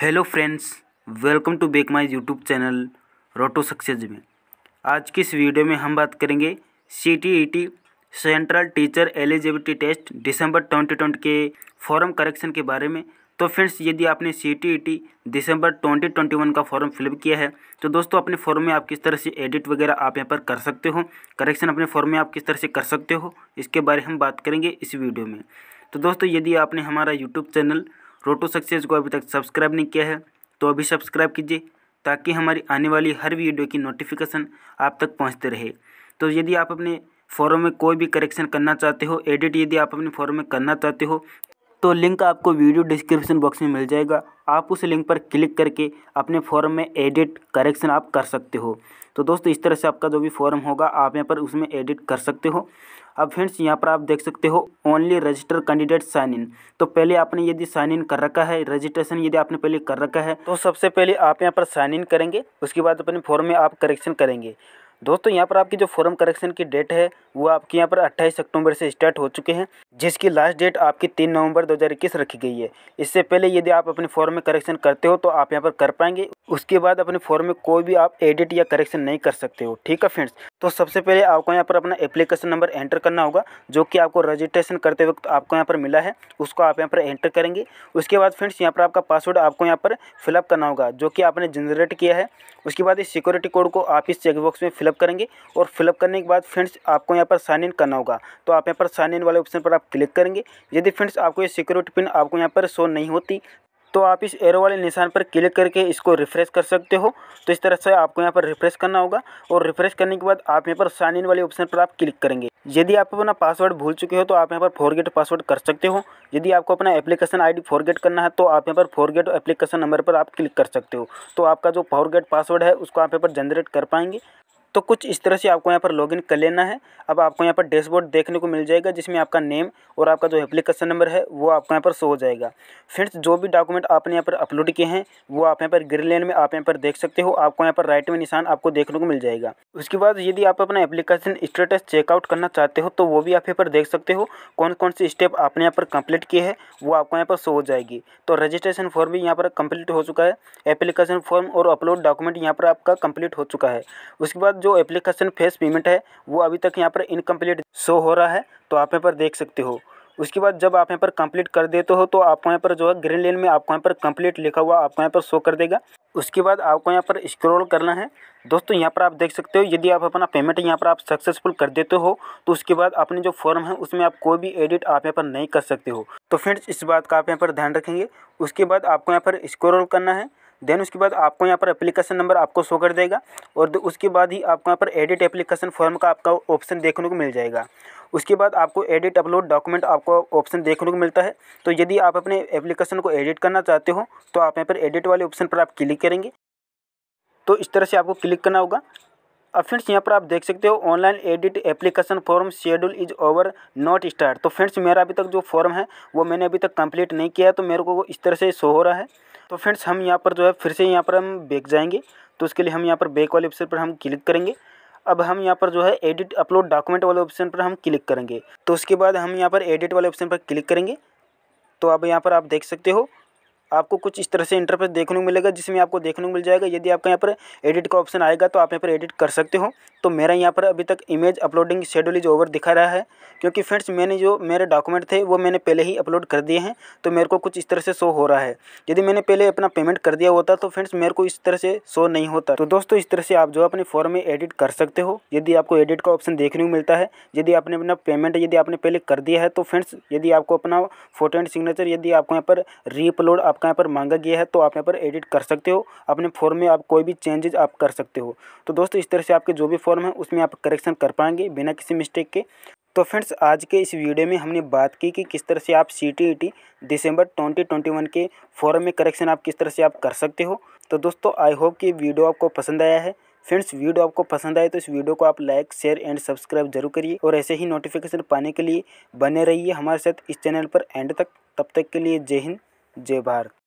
hello friends welcome to back my YouTube channel road to success में आज की इस वीडियो में हम बात करेंगे C T E T central teacher eligibility test दिसंबर 2020 के फॉर्म करेक्शन के बारे में तो फ्रेंड्स यदि आपने सी टी ई टी दिसंबर 2021 का फॉर्म फिलअप किया है तो दोस्तों अपने फॉर्म में आप किस तरह से एडिट वगैरह आप यहाँ पर कर सकते हो करेक्शन अपने फॉर्म में आप किस तरह से कर सकते हो इसके बारे हम बात करेंगे इस वीडियो में तो दोस्तों यदि आपने हमारा यूट्यूब चैनल रोटो सक्सेस को अभी तक सब्सक्राइब नहीं किया है तो अभी सब्सक्राइब कीजिए ताकि हमारी आने वाली हर वीडियो की नोटिफिकेशन आप तक पहुँचते रहे तो यदि आप अपने फॉरम में कोई भी करेक्शन करना चाहते हो एडिट यदि आप अपने फॉरम में करना चाहते हो तो लिंक आपको वीडियो डिस्क्रिप्शन बॉक्स में मिल जाएगा आप उस लिंक पर क्लिक करके अपने फॉरम में एडिट करेक्शन आप कर सकते हो तो दोस्तों इस तरह से आपका जो भी फॉर्म होगा आप यहाँ पर उसमें एडिट कर सकते हो अब फ्रेंड्स यहाँ पर आप देख सकते हो only register candidate sign in तो पहले आपने यदि साइन इन कर रखा है रजिस्ट्रेशन यदि आपने पहले कर रखा है तो सबसे पहले आप यहाँ पर साइन इन करेंगे उसके बाद अपने फॉर्म में आप करेक्शन करेंगे दोस्तों यहाँ पर आपकी जो फॉर्म करेक्शन की डेट है वो आपके यहाँ पर 28 अक्टूबर से स्टार्ट हो चुके हैं जिसकी लास्ट डेट आपकी 3 नवंबर 2021 रखी गई है इससे पहले यदि आप अपने फॉर्म में करेक्शन करते हो तो आप यहाँ पर कर पाएंगे उसके बाद अपने फॉर्म में कोई भी आप एडिट या करेक्शन नहीं कर सकते हो ठीक है फ्रेंड्स तो सबसे पहले आपको यहाँ पर अपना एप्लीकेशन नंबर एंटर करना होगा जो कि आपको रजिस्ट्रेशन करते वक्त आपको यहाँ पर मिला है उसको आप यहाँ पर एंटर करेंगे उसके बाद फ्रेंड्स यहाँ पर आपका पासवर्ड आपको यहाँ पर फिलअप करना होगा जो कि आपने जनरेट किया है उसके बाद इस सिक्योरिटी कोड को आप इस चेकबॉक्स में फिल फिलअप करेंगे और फिलअप करने के बाद फ्रेंड्स आपको यहाँ पर साइन इन करना होगा तो आप यहाँ पर साइन इन वाले ऑप्शन पर आप क्लिक करेंगे यदि फ्रेंड्स आपको ये सिक्योरिटी पिन आपको यहाँ पर शो नहीं होती तो आप इस एरो वाले निशान पर क्लिक करके इसको रिफ्रेश कर सकते हो तो इस तरह से आपको यहाँ पर रिफ्रेश करना होगा और रिफ्रेश करने के बाद आप यहाँ पर साइन इन वाले ऑप्शन पर आप क्लिक करेंगे यदि आप अपना पासवर्ड भूल चुके हो तो आप यहाँ पर फॉरगेट पासवर्ड कर सकते हो यदि आपको अपना एप्लीकेशन आईडी फॉरगेट करना है तो आप यहाँ पर फॉरगेट एप्लीकेशन नंबर पर आप क्लिक कर सकते हो तो आपका जो फॉरगेट पासवर्ड है उसको आप यहाँ पर जनरेट कर पाएंगे तो कुछ इस तरह से आपको यहाँ पर लॉगिन कर लेना है अब आपको यहाँ पर डैशबोर्ड देखने को मिल जाएगा जिसमें आपका नेम और आपका जो एप्लीकेशन नंबर है वो आपको यहाँ पर शो हो जाएगा फ्रेंड्स जो भी डॉक्यूमेंट आपने यहाँ पर अपलोड किए हैं वो आप यहाँ पर ग्रीन लेन में आप यहाँ पर देख सकते हो आपको यहाँ पर राइट में निशान आपको देखने को मिल जाएगा उसके बाद यदि आप अपना एप्लीकेशन स्टेटस चेकआउट करना चाहते हो तो वो भी आप यहाँ पर देख सकते हो कौन कौन से स्टेप आपने यहाँ पर कंप्लीट किए हैं वो आपको यहाँ पर शो हो जाएगी तो रजिस्ट्रेशन फॉर्म भी यहाँ पर कंप्लीट हो चुका है एप्लीकेशन फॉर्म और अपलोड डॉक्यूमेंट यहाँ पर आपका कंप्लीट हो चुका है उसके बाद जो जो एप्लीकेशन फेस पेमेंट है वो अभी तक यहाँ पर इनकम्प्लीट शो हो रहा है तो आप यहाँ पर देख सकते हो उसके बाद जब आप यहाँ पर कंप्लीट कर देते हो तो आपको यहाँ पर जो है ग्रीन लेन में आपको यहाँ पर कंप्लीट लिखा हुआ आपको यहाँ पर शो कर देगा उसके बाद आपको यहाँ पर स्क्रॉल करना है दोस्तों यहाँ पर आप देख सकते हो यदि आप अपना पेमेंट यहाँ पर आप सक्सेसफुल कर देते हो तो उसके बाद अपने जो फॉर्म है उसमें आप कोई भी एडिट आप यहाँ पर नहीं कर सकते हो तो फ्रेंड्स इस बात का आप यहाँ पर ध्यान रखेंगे उसके बाद आपको यहाँ पर स्क्रोल करना है देन उसके बाद आपको यहाँ पर एप्लीकेशन नंबर आपको शो कर देगा और उसके बाद ही आपको यहाँ पर एडिट एप्लीकेशन फॉर्म का आपका ऑप्शन देखने को मिल जाएगा उसके बाद आपको एडिट अपलोड डॉक्यूमेंट आपको ऑप्शन देखने को मिलता है तो यदि आप अपने एप्लीकेशन को एडिट करना चाहते हो तो आप यहाँ पर एडिट वाले ऑप्शन पर आप क्लिक करेंगे तो इस तरह से आपको क्लिक करना होगा अब फ्रेंड्स यहाँ पर आप देख सकते हो online edit application form schedule is over not start तो फ्रेंड्स मेरा अभी तक जो फॉर्म है वो मैंने अभी तक कंप्लीट नहीं किया तो मेरे को इस तरह से शो हो रहा है तो फ्रेंड्स हम यहाँ पर जो है फिर से यहाँ पर हम बेक जाएंगे तो उसके लिए हम यहाँ पर बेक वाले ऑप्शन पर हम क्लिक करेंगे अब हम यहाँ पर जो है एडिट अपलोड डॉक्यूमेंट वाले ऑप्शन पर हम क्लिक करेंगे तो उसके बाद हम यहाँ पर एडिट वाले ऑप्शन पर क्लिक करेंगे तो अब यहाँ पर आप देख सकते हो आपको कुछ इस तरह से इंटरफेस देखने को मिलेगा जिसमें आपको देखने को मिल जाएगा यदि आपका यहाँ पर एडिट का ऑप्शन आएगा तो आप यहाँ पर एडिट कर सकते हो तो मेरा यहाँ पर अभी तक image uploading schedule is over दिखा रहा है क्योंकि फ्रेंड्स मैंने जो मेरे डॉक्यूमेंट थे वो मैंने पहले ही अपलोड कर दिए हैं तो मेरे को कुछ इस तरह से शो हो रहा है यदि मैंने पहले अपना पेमेंट कर दिया होता तो फ्रेंड्स मेरे को इस तरह से शो नहीं होता तो दोस्तों इस तरह से आप जो अपने फॉर्म में एडिट कर सकते हो यदि आपको एडिट का ऑप्शन देखने को मिलता है यदि आपने अपना पेमेंट यदि आपने पहले कर दिया है तो फ्रेंड्स यदि आपको अपना फोटो एंड सिग्नेचर यदि आपको यहाँ पर रीअपलोड आप आपका यहाँ पर मांगा गया है तो आप यहाँ पर एडिट कर सकते हो अपने फॉर्म में आप कोई भी चेंजेज आप कर सकते हो तो दोस्तों इस तरह से आपके जो भी फॉर्म है उसमें आप करेक्शन कर पाएंगे बिना किसी मिस्टेक के तो फ्रेंड्स आज के इस वीडियो में हमने बात की कि किस तरह से आप सी टी ई टी दिसंबर ट्वेंटी ट्वेंटी वन के फॉरम में करेक्शन आप किस तरह से आप कर सकते हो तो दोस्तों आई होप कि वीडियो आपको पसंद आया है फ्रेंड्स वीडियो आपको पसंद आए तो इस वीडियो को आप लाइक शेयर एंड सब्सक्राइब जरूर करिए और ऐसे ही नोटिफिकेशन पाने के लिए बने रहिए हमारे साथ इस चैनल पर एंड तक तब तक के लिए जय हिंद जय भारत